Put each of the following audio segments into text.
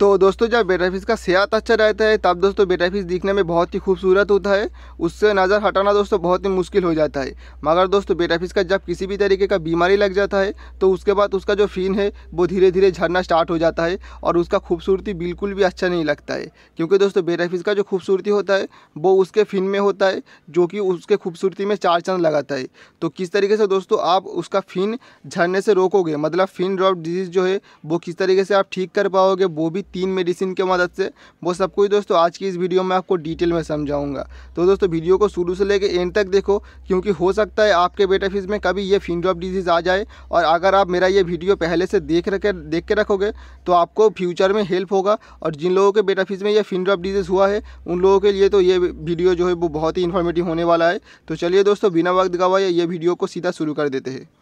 तो दोस्तों जब बेटा फिश का सेहत अच्छा रहता है तब दोस्तों बेटा फिश दिखने में बहुत ही खूबसूरत होता है उससे नज़र हटाना दोस्तों बहुत ही मुश्किल हो जाता है मगर दोस्तों बेटा फिश का जब किसी भी तरीके का बीमारी लग जाता है तो उसके बाद उसका जो फिन है वो धीरे धीरे झड़ना स्टार्ट हो जाता है और उसका खूबसूरती बिल्कुल भी अच्छा नहीं लगता है क्योंकि दोस्तों बेटा फिश का जो खूबसूरती होता है वो उसके फिन में होता है जो कि उसके खूबसूरती में चार चांद लगाता है तो किस तरीके से दोस्तों आप उसका फिन झड़ने से रोकोगे मतलब फिन ड्रॉप डिजीज़ जो है वो किस तरीके से आप ठीक कर पाओगे वो भी तीन मेडिसिन के मदद से वो सब कुछ दोस्तों आज की इस वीडियो में आपको डिटेल में समझाऊंगा तो दोस्तों वीडियो को शुरू से लेकर एंड तक देखो क्योंकि हो सकता है आपके बेटा फिज में कभी ये फिनड्रॉप डिजीज़ आ जाए और अगर आप मेरा ये वीडियो पहले से देख रखे देख के रखोगे तो आपको फ्यूचर में हेल्प होगा और जिन लोगों के बेटा फिज में यह फिनड्रॉप डिजीज़ हुआ है उन लोगों के लिए तो ये वीडियो जो है वो बहुत ही इन्फॉर्मेटिव होने वाला है तो चलिए दोस्तों बिना वक्त गवाए ये वीडियो को सीधा शुरू कर देते हैं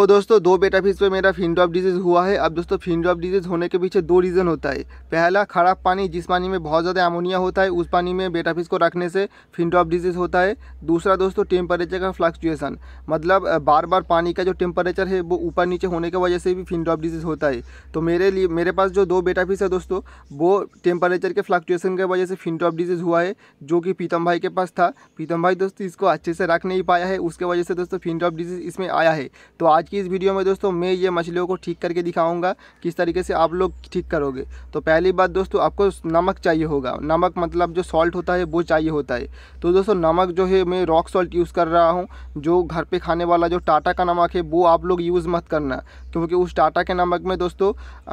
तो दोस्तों दो बेटा फिश पे मेरा फिन ड्रॉप डिजीज़ हुआ है अब दोस्तों फिन ड्रॉप डिजीज़ होने के पीछे दो रीज़न होता है पहला खराब पानी जिस पानी में बहुत ज़्यादा एमोनिया होता है उस पानी में बेटा फिश को रखने से फिन ड्रॉप डिजीज़ होता है दूसरा दोस्तों टेम्परेचर का फ्लक्चुएसन मतलब बार बार पानी का जो टेम्परेचर है वो ऊपर नीचे होने की वजह से भी फिन ड्रॉप डिजीज़ होता है तो मेरे लिए मेरे पास जो दो बेटा फिश है दोस्तों वो टेम्परेचर के फ्लक्चुएसन की वजह से फिन ड्रॉप डिजीज़ हुआ है जो कि पीतम भाई के पास था पीतम भाई दोस्तों इसको अच्छे से रख नहीं पाया है उसके वजह से दोस्तों फिन ड्रॉप डिजीज़ इसमें आया है तो आज की इस वीडियो में दोस्तों मैं ये मछलियों को ठीक करके दिखाऊंगा किस तरीके से आप लोग ठीक करोगे तो पहली बात दोस्तों आपको नमक चाहिए होगा नमक मतलब जो सॉल्ट होता है वो चाहिए होता है तो दोस्तों नमक जो है मैं रॉक सॉल्ट यूज़ कर रहा हूँ जो घर पर खाने वाला जो टाटा का नमक है वो आप लोग यूज़ मत करना क्योंकि उस टाटा के नमक में दोस्तों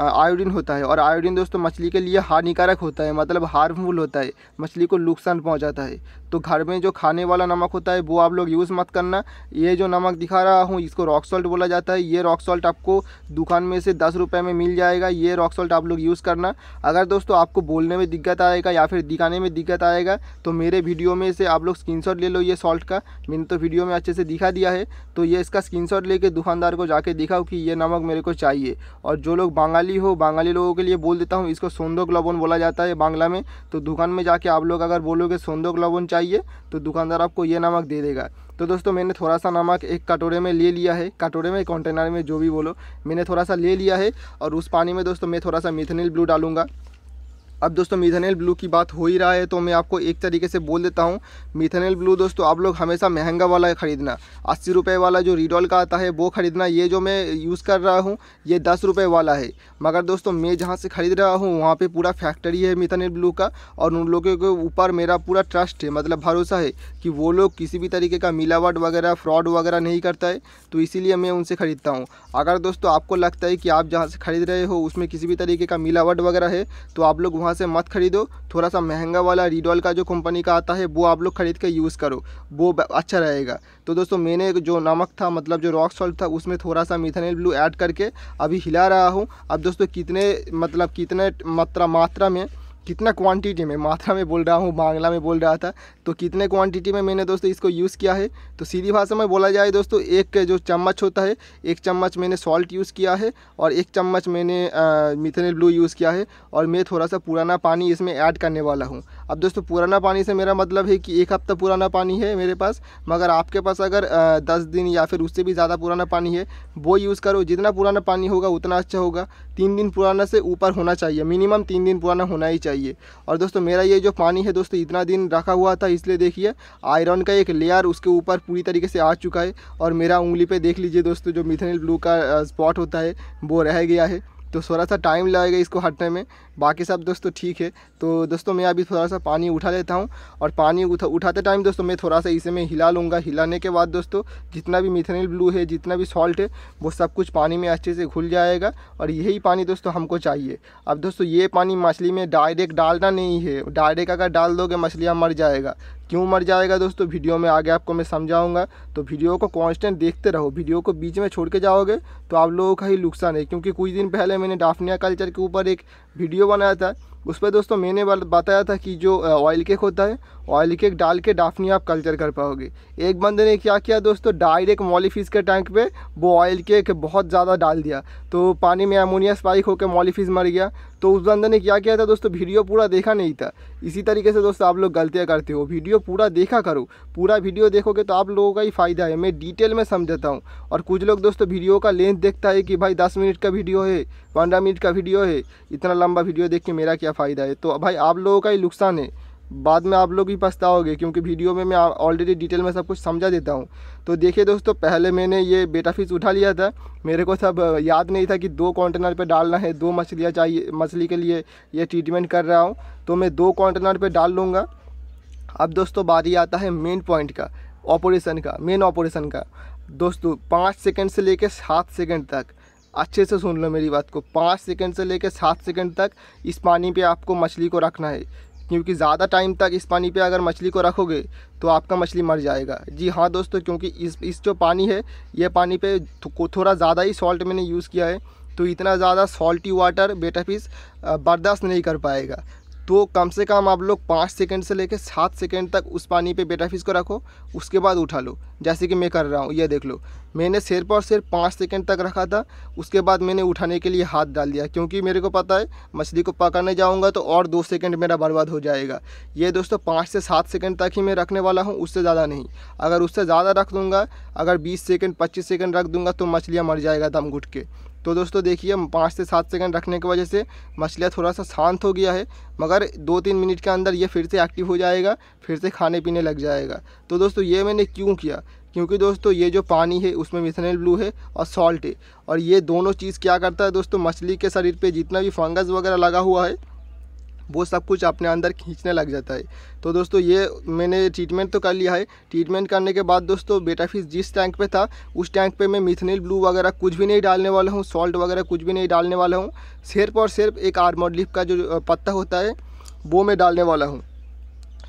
आयोडीन होता है और आयोडीन दोस्तों मछली के लिए हानिकारक होता है मतलब हार्मफुल होता है मछली को नुकसान पहुँचाता है तो घर में जो खाने वाला नमक होता है वो आप लोग यूज़ मत करना ये जो नमक दिखा रहा हूँ इसको रॉक सॉल्ट बोला बोला जाता है ये रॉक सॉल्ट आपको दुकान में से दस रुपये में मिल जाएगा ये रॉक सॉल्ट आप लोग यूज़ करना अगर दोस्तों आपको बोलने में दिक्कत आएगा या फिर दिखाने में दिक्कत आएगा तो मेरे वीडियो में से आप लोग स्क्रीनशॉट ले लो ये सॉल्ट का मैंने तो वीडियो में अच्छे से दिखा दिया है तो ये इसका स्क्रीन लेके दुकानदार को जाके दिखाओ कि ये नमक मेरे को चाहिए और जो लोग बंगाली हो बंगाली लोगों के लिए बोल देता हूँ इसको सोंदोक लवन बोला जाता है बांग्ला में तो दुकान में जाके आप लोग अगर बोलोगे सोंदोक लवन चाहिए तो दुकानदार आपको ये नमक दे देगा तो दोस्तों मैंने थोड़ा सा नमक एक कटोरे में ले लिया है कटोरे में कंटेनर में जो भी बोलो मैंने थोड़ा सा ले लिया है और उस पानी में दोस्तों मैं थोड़ा सा मिथनिल ब्लू डालूंगा अब दोस्तों मिथेनल ब्लू की बात हो ही रहा है तो मैं आपको एक तरीके से बोल देता हूँ मिथेनल ब्लू दोस्तों आप लोग हमेशा महंगा वाला ख़रीदना अस्सी रुपये वाला जो रिडॉल का आता है वो ख़रीदना ये जो मैं यूज़ कर रहा हूँ ये दस रुपये वाला है मगर दोस्तों मैं जहाँ से ख़रीद रहा हूँ वहाँ पर पूरा फैक्ट्री है मिथेनल ब्लू का और उन लोगों के ऊपर मेरा पूरा ट्रस्ट है मतलब भरोसा है कि वो लोग किसी भी तरीके का मिलावट वगैरह फ्रॉड वगैरह नहीं करता है तो इसीलिए मैं उनसे ख़रीदता हूँ अगर दोस्तों आपको लगता है कि आप जहाँ से ख़रीद रहे हो उसमें किसी भी तरीके का मिलावट वगैरह है तो आप लोग वहाँ से मत खरीदो थोड़ा सा महंगा वाला रीडॉल का जो कंपनी का आता है वो आप लोग ख़रीद के यूज़ करो वो अच्छा रहेगा तो दोस्तों मैंने जो नमक था मतलब जो रॉक सॉल्ट था उसमें थोड़ा सा मिथेनल ब्लू ऐड करके अभी हिला रहा हूँ अब दोस्तों कितने मतलब कितने मात्रा मात्रा में कितना क्वांटिटी में मात्रा में बोल रहा हूँ बांग्ला में बोल रहा था तो कितने क्वांटिटी में मैंने दोस्तों इसको यूज़ किया है तो सीधी भाषा में बोला जाए दोस्तों एक जो चम्मच होता है एक चम्मच मैंने सॉल्ट यूज़ किया है और एक चम्मच मैंने मिथेनल ब्लू यूज़ किया है और मैं थोड़ा सा पुराना पानी इसमें ऐड करने वाला हूँ अब दोस्तों पुराना पानी से मेरा मतलब है कि एक हफ्ता पुराना पानी है मेरे पास मगर आपके पास अगर दस दिन या फिर उससे भी ज़्यादा पुराना पानी है वो यूज़ करो जितना पुराना पानी होगा उतना अच्छा होगा तीन दिन पुराना से ऊपर होना चाहिए मिनिमम तीन दिन पुराना होना ही चाहिए और दोस्तों मेरा ये जो पानी है दोस्तों इतना दिन रखा हुआ था इसलिए देखिए आयरन का एक लेयर उसके ऊपर पूरी तरीके से आ चुका है और मेरा उंगली पर देख लीजिए दोस्तों जो मिथेनल ब्लू का स्पॉट होता है वो रह गया है तो थोड़ा सा टाइम लगेगा इसको हटने में बाकी सब दोस्तों ठीक है तो दोस्तों मैं अभी थोड़ा सा पानी उठा लेता हूँ और पानी उठा उठाते टाइम दोस्तों मैं थोड़ा सा इसे मैं हिला लूँगा हिलाने के बाद दोस्तों जितना भी मिथेनिल ब्लू है जितना भी सॉल्ट है वो सब कुछ पानी में अच्छे से घुल जाएगा और यही पानी दोस्तों हमको चाहिए अब दोस्तों ये पानी मछली में डायरेक्ट डालना नहीं है डायरेक्ट अगर डाल दोगे मछलियाँ मर जाएगा क्यों मर जाएगा दोस्तों वीडियो में आगे आपको मैं समझाऊंगा तो वीडियो को कांस्टेंट देखते रहो वीडियो को बीच में छोड़ के जाओगे तो आप लोगों का ही नुकसान है क्योंकि कुछ दिन पहले मैंने डाफनिया कल्चर के ऊपर एक वीडियो बनाया था उस पर दोस्तों मैंने बताया था कि जो ऑयल केक होता है ऑयल केक डाल के डाफनी आप कल्चर कर पाओगे एक बंदे ने क्या किया दोस्तों डायरेक्ट मॉलीफिस के टैंक पे वो ऑयल केक बहुत ज़्यादा डाल दिया तो पानी में अमोनिया स्पाइक होकर मॉलीफिस मर गया तो उस बंदे ने क्या किया था दोस्तों वीडियो पूरा देखा नहीं था इसी तरीके से दोस्तों आप लोग गलतियाँ करते हो वीडियो पूरा देखा करो पूरा वीडियो देखोगे तो आप लोगों का ही फ़ायदा है मैं डिटेल में समझाता हूँ और कुछ लोग दोस्तों वीडियो का लेंथ देखता है कि भाई दस मिनट का वीडियो है पंद्रह मिनट का वीडियो है इतना लंबा वीडियो देख के मेरा क्या क्या फ़ायदा है तो भाई आप लोगों का ही नुकसान है बाद में आप लोग भी पछताओगे क्योंकि वीडियो में मैं ऑलरेडी डिटेल में सब कुछ समझा देता हूँ तो देखिए दोस्तों पहले मैंने ये बेटा फिश उठा लिया था मेरे को सब याद नहीं था कि दो कंटेनर पे डालना है दो मछलियाँ चाहिए मछली के लिए ये ट्रीटमेंट कर रहा हूँ तो मैं दो कंटेनर पर डाल लूँगा अब दोस्तों बारी आता है मेन पॉइंट का ऑपरेशन का मेन ऑपरेशन का दोस्तों पाँच सेकेंड से लेकर सात सेकेंड तक अच्छे से सुन लो मेरी बात को पाँच सेकंड से लेकर सात सेकंड तक इस पानी पे आपको मछली को रखना है क्योंकि ज़्यादा टाइम तक इस पानी पे अगर मछली को रखोगे तो आपका मछली मर जाएगा जी हाँ दोस्तों क्योंकि इस इस जो पानी है ये पानी पे थोड़ा ज़्यादा ही सॉल्ट मैंने यूज़ किया है तो इतना ज़्यादा सॉल्टी वाटर बेटा फिश बर्दाश्त नहीं कर पाएगा तो कम से कम आप लोग पाँच सेकेंड से लेकर सात सेकेंड तक उस पानी पे बेटा फिश को रखो उसके बाद उठा लो जैसे कि मैं कर रहा हूँ ये देख लो मैंने सिर पर सिर्फ पाँच सेकेंड तक रखा था उसके बाद मैंने उठाने के लिए हाथ डाल दिया क्योंकि मेरे को पता है मछली को पकाने जाऊँगा तो और दो सेकेंड मेरा बर्बाद हो जाएगा ये दोस्तों पाँच से सात सेकेंड तक ही मैं रखने वाला हूँ उससे ज़्यादा नहीं अगर उससे ज़्यादा रख दूँगा अगर बीस सेकेंड पच्चीस सेकेंड रख दूँगा तो मछलियाँ मर जाएगा दम घुट के तो दोस्तों देखिए पाँच से सात सेकंड रखने की वजह से मछलियाँ थोड़ा सा शांत हो गया है मगर दो तीन मिनट के अंदर ये फिर से एक्टिव हो जाएगा फिर से खाने पीने लग जाएगा तो दोस्तों ये मैंने क्यों किया क्योंकि दोस्तों ये जो पानी है उसमें मिथेनल ब्लू है और सॉल्ट है और ये दोनों चीज़ क्या करता है दोस्तों मछली के शरीर पर जितना भी फंगस वगैरह लगा हुआ है वो सब कुछ अपने अंदर खींचने लग जाता है तो दोस्तों ये मैंने ट्रीटमेंट तो कर लिया है ट्रीटमेंट करने के बाद दोस्तों बेटाफिस जिस टैंक पे था उस टैंक पे मैं मिथनिल ब्लू वगैरह कुछ भी नहीं डालने वाला हूँ सॉल्ट वगैरह कुछ भी नहीं डालने वाला हूँ सिर्फ और सिर्फ एक आर्मोड लिप का जो पत्ता होता है वो मैं डालने वाला हूँ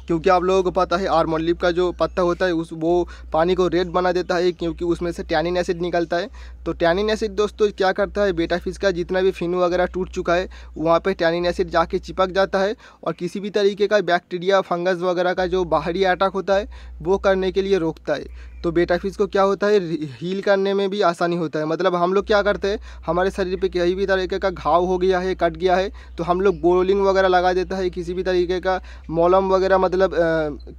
क्योंकि आप लोगों को पता है लिप का जो पत्ता होता है उस वो पानी को रेड बना देता है क्योंकि उसमें से टैनिन एसिड निकलता है तो टैनिन एसिड दोस्तों क्या करता है बेटा फिश का जितना भी फिनू वगैरह टूट चुका है वहाँ पर टैनिन एसिड जाके चिपक जाता है और किसी भी तरीके का बैक्टीरिया फंगस वगैरह का जो बाहरी अटैक होता है वो करने के लिए रोकता है तो बेटा फिश को क्या होता है हील करने में भी आसानी होता है मतलब हम लोग क्या करते हैं हमारे शरीर पे कहीं भी तरीके का घाव हो गया है कट गया है तो हम लोग बोलिंग वगैरह लगा देता है किसी भी तरीके का मॉलम वगैरह मतलब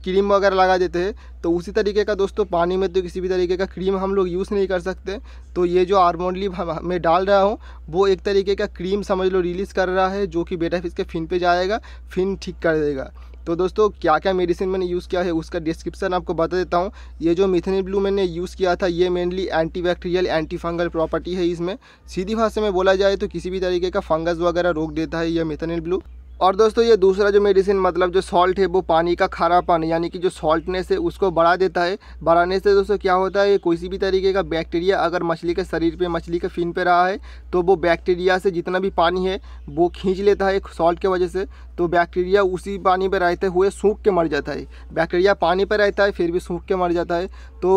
क्रीम वगैरह लगा देते हैं तो उसी तरीके का दोस्तों पानी में तो किसी भी तरीके का क्रीम हम लोग यूज़ नहीं कर सकते तो ये जो आर्मोंड मैं डाल रहा हूँ वो एक तरीके का क्रीम समझ लो रिलीज़ कर रहा है जो कि बेटा फिश के फिन पे जाएगा फिन ठीक कर देगा तो दोस्तों क्या क्या मेडिसिन मैंने यूज़ किया है उसका डिस्क्रिप्शन आपको बता देता हूँ ये जो मिथनी ब्लू मैंने यूज़ किया था ये mainly anti bacterial anti fungal property है इसमें सीधी भाषा में बोला जाए तो किसी भी तरीके का फंगस वगैरह रोक देता है यह मिथनी ब्लू और दोस्तों ये दूसरा जो मेडिसिन मतलब जो सॉल्ट है वो पानी का खारापन यानी कि जो सॉल्टनेस है उसको बढ़ा देता है बढ़ाने से दोस्तों क्या होता है किसी भी तरीके का बैक्टीरिया अगर मछली के शरीर पे मछली के फिन पे रहा है तो वो बैक्टीरिया से जितना भी पानी है वो खींच लेता है सॉल्ट के वजह से तो बैक्टीरिया उसी पानी पर रहते हुए सूख के मर जाता है बैक्टीरिया पानी पर रहता है फिर भी सूख के मर जाता है तो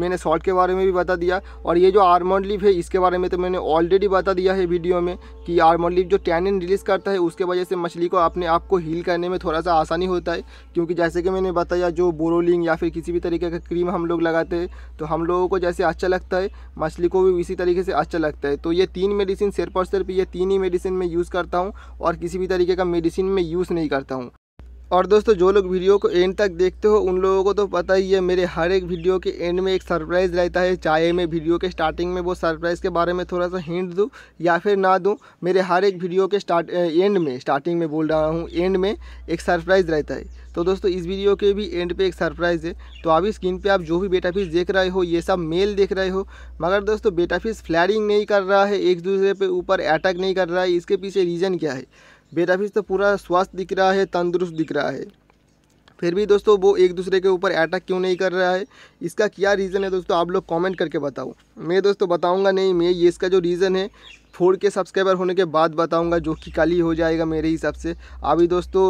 मैंने सॉल्ट के बारे में भी बता दिया और ये जो आर्मोंड लीफ है इसके बारे में तो मैंने ऑलरेडी बता दिया है वीडियो में कि आर्मोंड लीफ जो टैनिन रिलीज़ करता है उसके वजह से मछली मछली को अपने आप को हील करने में थोड़ा सा आसानी होता है क्योंकि जैसे कि मैंने बताया जो बोरोलिंग या फिर किसी भी तरीके का क्रीम हम लोग लगाते हैं तो हम लोगों को जैसे अच्छा लगता है मछली को भी इसी तरीके से अच्छा लगता है तो ये तीन मेडिसिन सिर्फ और सिर्फ ये तीन ही मेडिसिन मैं यूज़ करता हूँ और किसी भी तरीके का मेडिसिन मैं यूज़ नहीं करता हूँ और दोस्तों जो लोग वीडियो को एंड तक देखते हो उन लोगों को तो पता ही है मेरे हर एक वीडियो के एंड में एक सरप्राइज़ रहता है चाहे मैं वीडियो के स्टार्टिंग में वो सरप्राइज़ के बारे में थोड़ा सा हिंट दूँ या फिर ना दूँ मेरे हर एक वीडियो के स्टार्ट एंड में स्टार्टिंग में बोल रहा हूँ एंड में एक सरप्राइज़ रहता है तो दोस्तों इस वीडियो के भी एंड पे एक सरप्राइज़ है तो अभी स्क्रीन पे आप जो भी बेटा फीस देख रहे हो ये सब मेल देख रहे हो मगर दोस्तों बेटा फीस फ्लैरिंग नहीं कर रहा है एक दूसरे पे ऊपर अटैक नहीं कर रहा है इसके पीछे रीज़न क्या है बेटाफिश तो पूरा स्वास्थ्य दिख रहा है तंदुरुस्त दिख रहा है फिर भी दोस्तों वो एक दूसरे के ऊपर अटैक क्यों नहीं कर रहा है इसका क्या रीज़न है दोस्तों आप लोग कमेंट करके बताओ मैं दोस्तों बताऊंगा नहीं मैं ये इसका जो रीज़न है फोर के सब्सक्राइबर होने के बाद बताऊंगा जो कि कल ही हो जाएगा मेरे हिसाब से अभी दोस्तों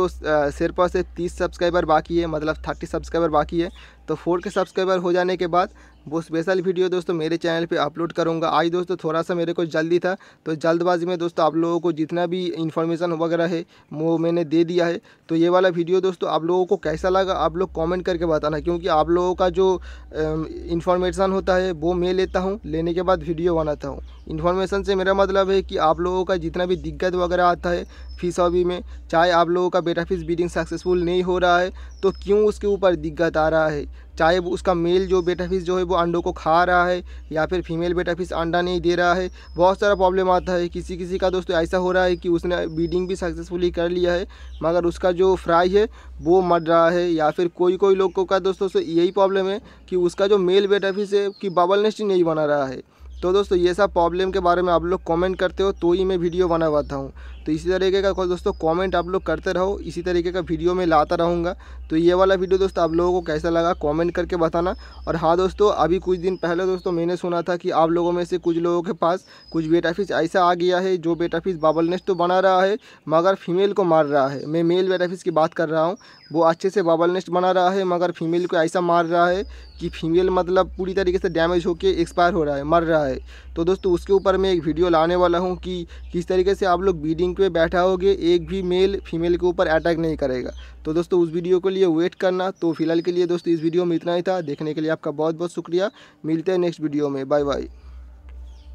सिरपा से तीस सब्सक्राइबर बाकी है मतलब थर्टी सब्सक्राइबर बाकी है तो फोर के सब्सक्राइबर हो जाने के बाद वो स्पेशल वीडियो दोस्तों मेरे चैनल पे अपलोड करूँगा आज दोस्तों थोड़ा सा मेरे को जल्दी था तो जल्दबाजी में दोस्तों आप लोगों को जितना भी इन्फॉर्मेशन वगैरह है वो मैंने दे दिया है तो ये वाला वीडियो दोस्तों आप लोगों को कैसा लगा आप लोग कमेंट करके बताना क्योंकि आप लोगों का जो इन्फॉर्मेशन होता है वो मैं लेता हूँ लेने के बाद वीडियो बनाता हूँ इन्फॉर्मेशन से मेरा मतलब है कि आप लोगों का जितना भी दिक्कत वगैरह आता है फीस अभी में चाहे आप लोगों का बेटा फीस बीडिंग सक्सेसफुल नहीं हो रहा है तो क्यों उसके ऊपर दिक्कत आ रहा है चाहे वो उसका मेल जो बेटा फीस जो है वो अंडों को खा रहा है या फिर फीमेल बेटा फीस अंडा नहीं दे रहा है बहुत सारा प्रॉब्लम आता है किसी किसी का दोस्तों ऐसा हो रहा है कि उसने बीडिंग भी सक्सेसफुली कर लिया है मगर उसका जो फ्राई है वो मर रहा है या फिर कोई कोई लोगों का दोस्तों यही प्रॉब्लम है कि उसका जो मेल बेटा फीस है कि बबल नेस्ट नहीं बना रहा है तो दोस्तों ये सब प्रॉब्लम के बारे में आप लोग कमेंट करते हो तो ही मैं वीडियो बनावाता हूँ तो इसी तरीके का दोस्तों कमेंट आप लोग करते रहो इसी तरीके का वीडियो मैं लाता रहूँगा तो ये वाला वीडियो दोस्तों आप लोगों को कैसा लगा कॉमेंट करके बताना और हाँ दोस्तों अभी कुछ दिन पहले दोस्तों मैंने सुना था कि आप लोगों में से कुछ लोगों के पास कुछ बेट ऑफिस ऐसा आ गया है जो बेटा फिश बाबलनेस तो बना रहा है मगर फीमेल को मार रहा है मैं मेल बेट ऑफिस की बात कर रहा हूँ वो अच्छे से बाबल नेस्ट बना रहा है मगर फीमेल को ऐसा मार रहा है कि फीमेल मतलब पूरी तरीके से डैमेज होकर एक्सपायर हो रहा है मर रहा है है तो दोस्तों उसके ऊपर मैं एक वीडियो लाने वाला हूँ कि किस तरीके से आप लोग बीडिंग पे होगे एक भी मेल फीमेल के ऊपर अटैक नहीं करेगा तो दोस्तों उस वीडियो के लिए वेट करना तो फिलहाल के लिए दोस्तों इस वीडियो में इतना ही था देखने के लिए आपका बहुत बहुत शुक्रिया मिलते हैं नेक्स्ट वीडियो में बाय बाय